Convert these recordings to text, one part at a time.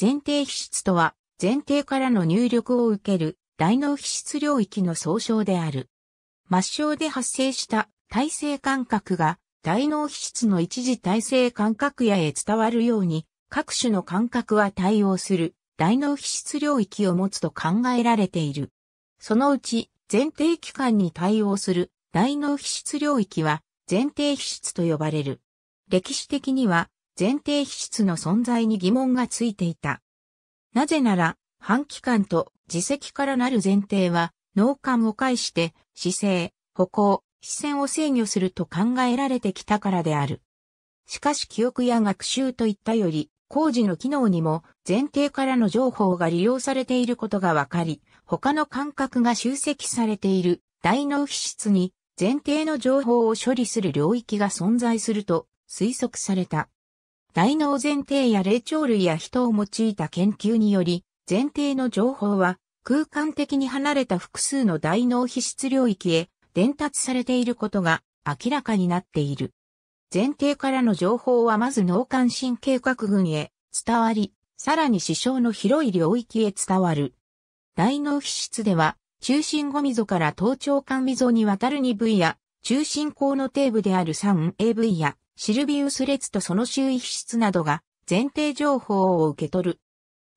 前提皮質とは、前提からの入力を受ける大脳皮質領域の総称である。末梢で発生した体制感覚が大脳皮質の一時体制感覚野へ伝わるように、各種の感覚は対応する大脳皮質領域を持つと考えられている。そのうち、前提器官に対応する大脳皮質領域は前提皮質と呼ばれる。歴史的には前提皮質の存在に疑問がついていた。なぜなら、半期間と自責からなる前提は、脳幹を介して姿勢、歩行、視線を制御すると考えられてきたからである。しかし記憶や学習といったより、工事の機能にも前提からの情報が利用されていることがわかり、他の感覚が集積されている大脳皮質に前提の情報を処理する領域が存在すると推測された。大脳前提や霊長類や人を用いた研究により、前提の情報は空間的に離れた複数の大脳皮質領域へ伝達されていることが明らかになっている。前提からの情報はまず脳幹神経核群へ伝わり、さらに視床の広い領域へ伝わる。大脳皮質では、中心後溝から頭頂間溝にわたる2部や、中心口の底部である 3AV や、シルビウス列とその周囲皮質などが前提情報を受け取る。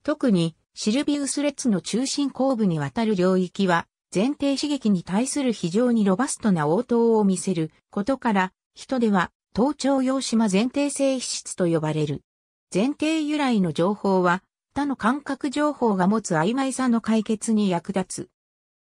特にシルビウス列の中心後部にわたる領域は前提刺激に対する非常にロバストな応答を見せることから人では頭頂用島前提性皮質と呼ばれる。前提由来の情報は他の感覚情報が持つ曖昧さの解決に役立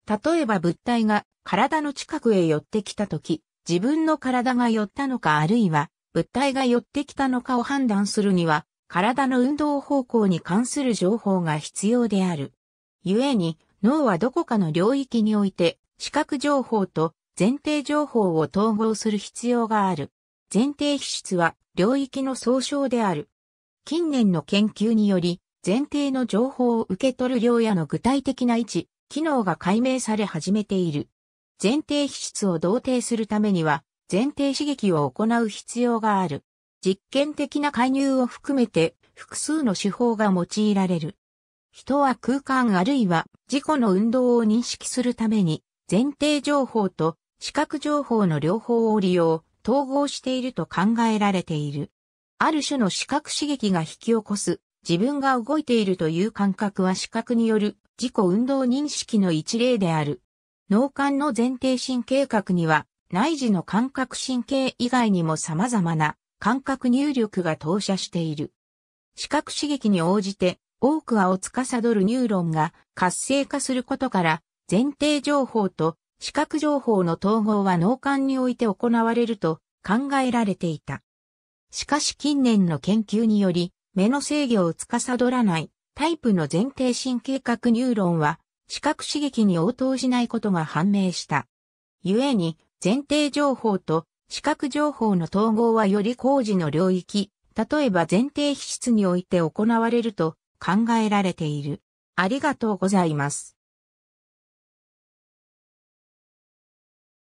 つ。例えば物体が体の近くへ寄ってきたとき、自分の体が寄ったのかあるいは物体が寄ってきたのかを判断するには、体の運動方向に関する情報が必要である。故に、脳はどこかの領域において、視覚情報と前提情報を統合する必要がある。前提皮質は領域の総称である。近年の研究により、前提の情報を受け取る量やの具体的な位置、機能が解明され始めている。前提皮質を同定するためには、前提刺激を行う必要がある。実験的な介入を含めて複数の手法が用いられる。人は空間あるいは自己の運動を認識するために前提情報と視覚情報の両方を利用、統合していると考えられている。ある種の視覚刺激が引き起こす自分が動いているという感覚は視覚による自己運動認識の一例である。脳幹の前提神経核には内耳の感覚神経以外にも様々な感覚入力が投射している。視覚刺激に応じて多くはを司るニューロンが活性化することから前提情報と視覚情報の統合は脳幹において行われると考えられていた。しかし近年の研究により目の制御を司らないタイプの前提神経核ニューロンは視覚刺激に応答しないことが判明した。故に前提情報と視覚情報の統合はより工事の領域、例えば前提皮質において行われると考えられている。ありがとうございます。